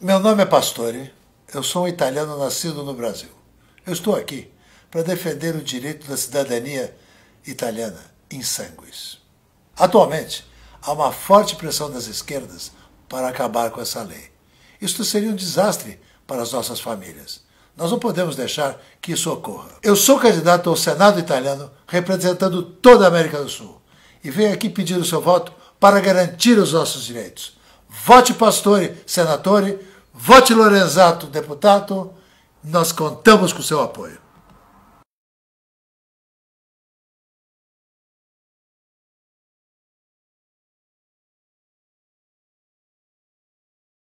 Meu nome é Pastore, eu sou um italiano nascido no Brasil. Eu estou aqui para defender o direito da cidadania italiana em sanguis. Atualmente, há uma forte pressão das esquerdas para acabar com essa lei. Isto seria um desastre para as nossas famílias. Nós não podemos deixar que isso ocorra. Eu sou candidato ao Senado italiano, representando toda a América do Sul, e venho aqui pedir o seu voto para garantir os nossos direitos. Vote Pastore, senatore, Vote Lorenzato, deputado, nós contamos com o seu apoio.